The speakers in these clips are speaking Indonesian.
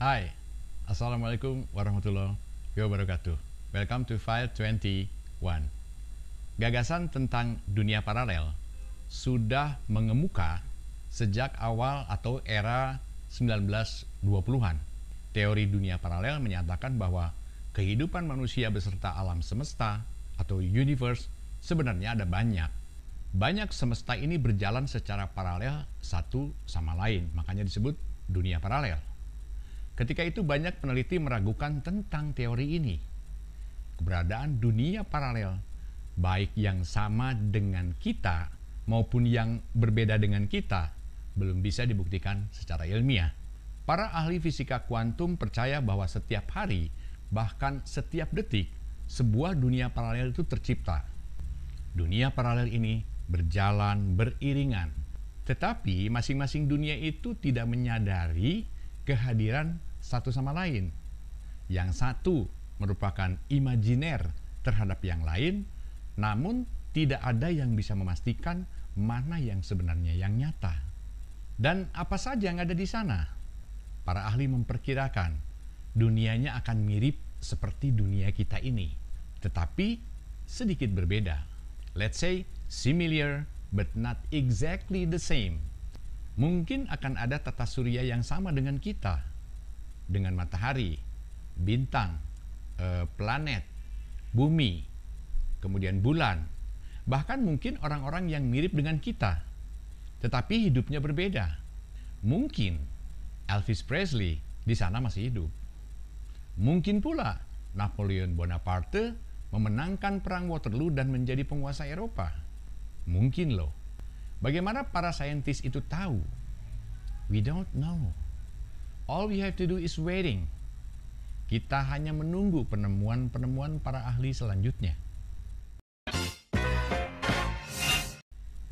Hai, Assalamualaikum warahmatullahi wabarakatuh. Welcome to File 21. Gagasan tentang dunia paralel sudah mengemuka sejak awal atau era 1920-an. Teori dunia paralel menyatakan bahwa kehidupan manusia beserta alam semesta atau universe sebenarnya ada banyak. Banyak semesta ini berjalan secara paralel satu sama lain, makanya disebut dunia paralel Ketika itu banyak peneliti meragukan tentang teori ini. Keberadaan dunia paralel, baik yang sama dengan kita maupun yang berbeda dengan kita, belum bisa dibuktikan secara ilmiah. Para ahli fisika kuantum percaya bahwa setiap hari, bahkan setiap detik, sebuah dunia paralel itu tercipta. Dunia paralel ini berjalan beriringan, tetapi masing-masing dunia itu tidak menyadari kehadiran satu sama lain. Yang satu merupakan imajiner terhadap yang lain, namun tidak ada yang bisa memastikan mana yang sebenarnya yang nyata. Dan apa saja yang ada di sana? Para ahli memperkirakan dunianya akan mirip seperti dunia kita ini, tetapi sedikit berbeda. Let's say similar but not exactly the same. Mungkin akan ada tata surya yang sama dengan kita, dengan matahari, bintang, eh, planet, bumi, kemudian bulan, bahkan mungkin orang-orang yang mirip dengan kita, tetapi hidupnya berbeda. Mungkin Elvis Presley di sana masih hidup. Mungkin pula Napoleon Bonaparte memenangkan perang Waterloo dan menjadi penguasa Eropa. Mungkin loh. Bagaimana para saintis itu tahu? We don't know. All we have to do is waiting. Kita hanya menunggu penemuan-penemuan para ahli selanjutnya.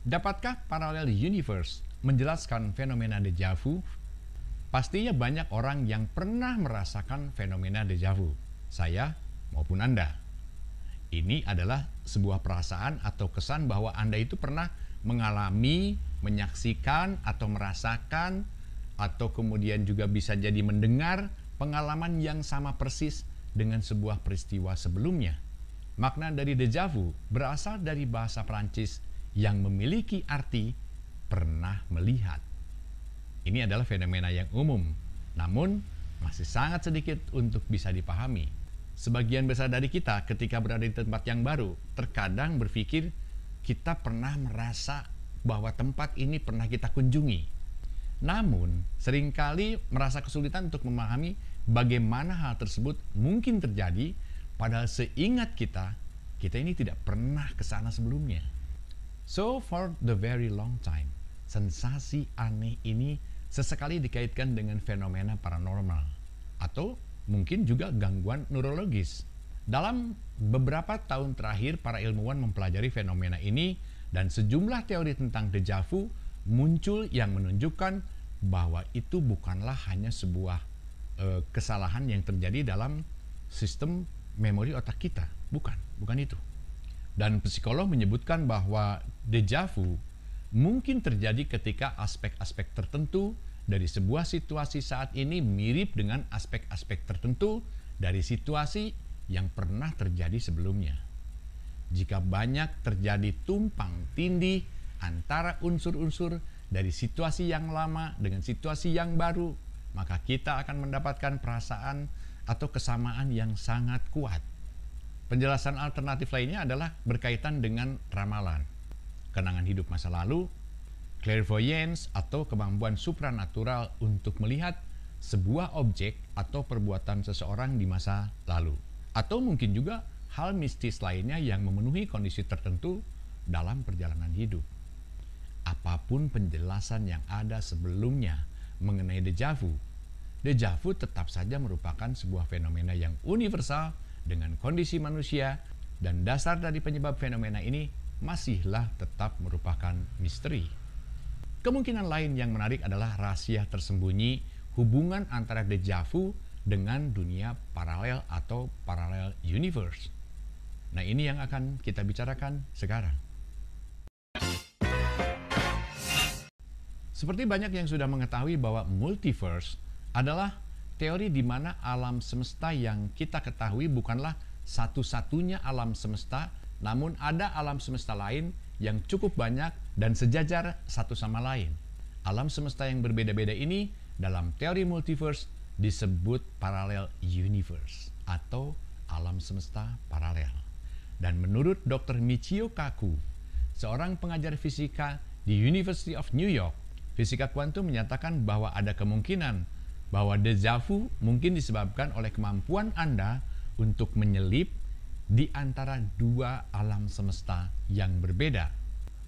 Dapatkah paralel universe menjelaskan fenomena deja vu? Pastinya banyak orang yang pernah merasakan fenomena deja vu, saya maupun Anda. Ini adalah sebuah perasaan atau kesan bahwa Anda itu pernah mengalami, menyaksikan, atau merasakan atau kemudian juga bisa jadi mendengar pengalaman yang sama persis dengan sebuah peristiwa sebelumnya. Makna dari deja vu berasal dari bahasa Prancis yang memiliki arti pernah melihat. Ini adalah fenomena yang umum, namun masih sangat sedikit untuk bisa dipahami. Sebagian besar dari kita ketika berada di tempat yang baru, terkadang berpikir kita pernah merasa bahwa tempat ini pernah kita kunjungi, namun, seringkali merasa kesulitan untuk memahami bagaimana hal tersebut mungkin terjadi, padahal seingat kita, kita ini tidak pernah ke sana sebelumnya. So, for the very long time, sensasi aneh ini sesekali dikaitkan dengan fenomena paranormal atau mungkin juga gangguan neurologis. Dalam beberapa tahun terakhir, para ilmuwan mempelajari fenomena ini dan sejumlah teori tentang dejavu muncul yang menunjukkan bahwa itu bukanlah hanya sebuah e, kesalahan yang terjadi dalam sistem memori otak kita, bukan, bukan itu. Dan psikolog menyebutkan bahwa deja vu mungkin terjadi ketika aspek-aspek tertentu dari sebuah situasi saat ini mirip dengan aspek-aspek tertentu dari situasi yang pernah terjadi sebelumnya. Jika banyak terjadi tumpang tindih antara unsur-unsur dari situasi yang lama dengan situasi yang baru, maka kita akan mendapatkan perasaan atau kesamaan yang sangat kuat. Penjelasan alternatif lainnya adalah berkaitan dengan ramalan, kenangan hidup masa lalu, clairvoyance atau kemampuan supranatural untuk melihat sebuah objek atau perbuatan seseorang di masa lalu. Atau mungkin juga hal mistis lainnya yang memenuhi kondisi tertentu dalam perjalanan hidup apapun penjelasan yang ada sebelumnya mengenai dejavu, dejavu tetap saja merupakan sebuah fenomena yang universal dengan kondisi manusia dan dasar dari penyebab fenomena ini masihlah tetap merupakan misteri. Kemungkinan lain yang menarik adalah rahasia tersembunyi hubungan antara dejavu dengan dunia paralel atau paralel universe. Nah, ini yang akan kita bicarakan sekarang. Seperti banyak yang sudah mengetahui bahwa multiverse adalah teori di mana alam semesta yang kita ketahui bukanlah satu-satunya alam semesta, namun ada alam semesta lain yang cukup banyak dan sejajar satu sama lain. Alam semesta yang berbeda-beda ini dalam teori multiverse disebut parallel universe atau alam semesta paralel. Dan menurut Dr. Michio Kaku, seorang pengajar fisika di University of New York, Fisika kuantum menyatakan bahwa ada kemungkinan bahwa vu mungkin disebabkan oleh kemampuan Anda untuk menyelip di antara dua alam semesta yang berbeda.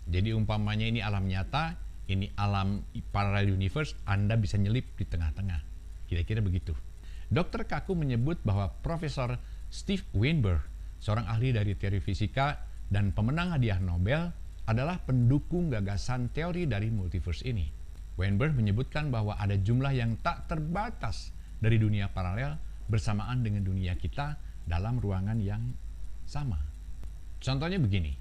Jadi umpamanya ini alam nyata, ini alam parallel universe, Anda bisa nyelip di tengah-tengah. Kira-kira begitu. Dokter Kaku menyebut bahwa Profesor Steve Weinberg, seorang ahli dari teori fisika dan pemenang hadiah Nobel, adalah pendukung gagasan teori dari multiverse ini. Weinberg menyebutkan bahwa ada jumlah yang tak terbatas dari dunia paralel bersamaan dengan dunia kita dalam ruangan yang sama. Contohnya begini,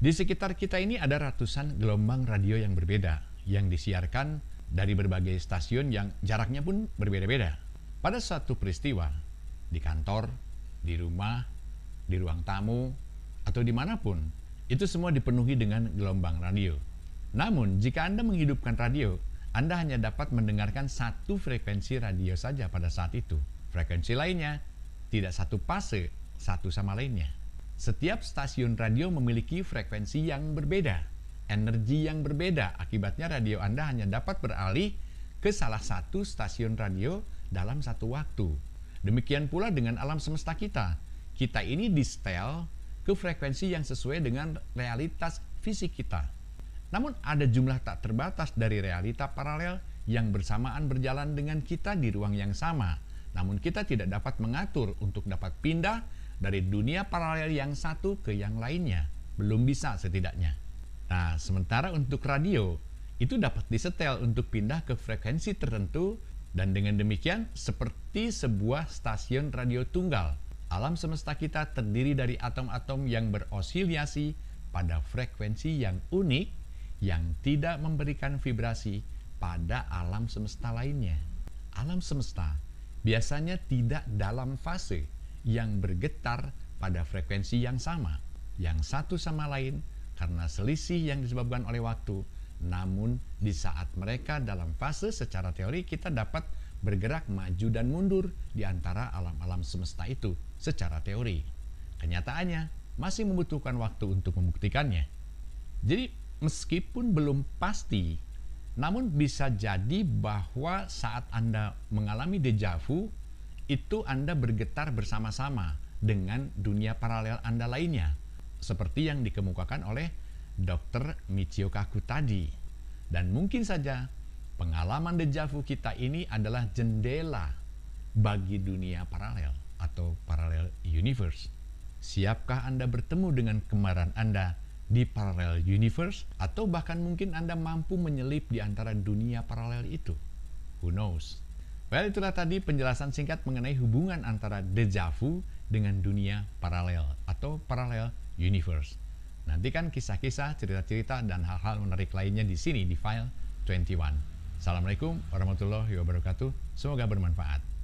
di sekitar kita ini ada ratusan gelombang radio yang berbeda yang disiarkan dari berbagai stasiun yang jaraknya pun berbeda-beda. Pada suatu peristiwa, di kantor, di rumah, di ruang tamu, atau dimanapun, itu semua dipenuhi dengan gelombang radio. Namun, jika Anda menghidupkan radio, Anda hanya dapat mendengarkan satu frekuensi radio saja pada saat itu. Frekuensi lainnya tidak satu fase satu sama lainnya. Setiap stasiun radio memiliki frekuensi yang berbeda, energi yang berbeda. Akibatnya radio Anda hanya dapat beralih ke salah satu stasiun radio dalam satu waktu. Demikian pula dengan alam semesta kita. Kita ini di ke frekuensi yang sesuai dengan realitas fisik kita. Namun ada jumlah tak terbatas dari realita paralel yang bersamaan berjalan dengan kita di ruang yang sama. Namun kita tidak dapat mengatur untuk dapat pindah dari dunia paralel yang satu ke yang lainnya. Belum bisa setidaknya. Nah, sementara untuk radio, itu dapat disetel untuk pindah ke frekuensi tertentu dan dengan demikian seperti sebuah stasiun radio tunggal. Alam semesta kita terdiri dari atom-atom yang berosiliasi pada frekuensi yang unik yang tidak memberikan vibrasi pada alam semesta lainnya. Alam semesta biasanya tidak dalam fase yang bergetar pada frekuensi yang sama, yang satu sama lain karena selisih yang disebabkan oleh waktu. Namun, di saat mereka dalam fase secara teori kita dapat bergerak maju dan mundur di antara alam-alam semesta itu secara teori. Kenyataannya, masih membutuhkan waktu untuk membuktikannya. Jadi, meskipun belum pasti, namun bisa jadi bahwa saat Anda mengalami dejavu, itu Anda bergetar bersama-sama dengan dunia paralel Anda lainnya, seperti yang dikemukakan oleh Dr. Michio Kaku tadi. Dan mungkin saja pengalaman dejavu kita ini adalah jendela bagi dunia paralel atau paralel universe. Siapkah Anda bertemu dengan kemarahan Anda di paralel universe atau bahkan mungkin Anda mampu menyelip di antara dunia paralel itu. Who knows? Well, itulah tadi penjelasan singkat mengenai hubungan antara deja vu dengan dunia paralel atau paralel universe. Nantikan kisah-kisah, cerita-cerita, dan hal-hal menarik lainnya di sini di file 21. Assalamualaikum warahmatullahi wabarakatuh. Semoga bermanfaat.